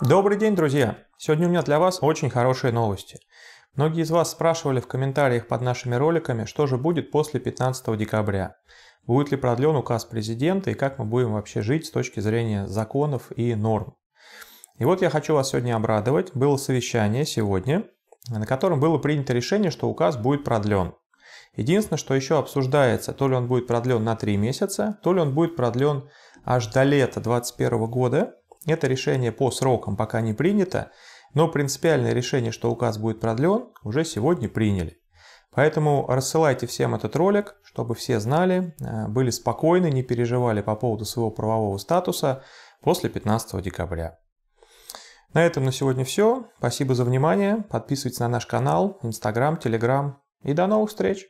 Добрый день, друзья! Сегодня у меня для вас очень хорошие новости. Многие из вас спрашивали в комментариях под нашими роликами, что же будет после 15 декабря. Будет ли продлен указ президента и как мы будем вообще жить с точки зрения законов и норм. И вот я хочу вас сегодня обрадовать. Было совещание сегодня, на котором было принято решение, что указ будет продлен. Единственное, что еще обсуждается, то ли он будет продлен на 3 месяца, то ли он будет продлен аж до лета 2021 года – это решение по срокам пока не принято, но принципиальное решение, что указ будет продлен, уже сегодня приняли. Поэтому рассылайте всем этот ролик, чтобы все знали, э, были спокойны, не переживали по поводу своего правового статуса после 15 декабря. На этом на сегодня все. Спасибо за внимание. Подписывайтесь на наш канал, Инстаграм, Телеграм. И до новых встреч!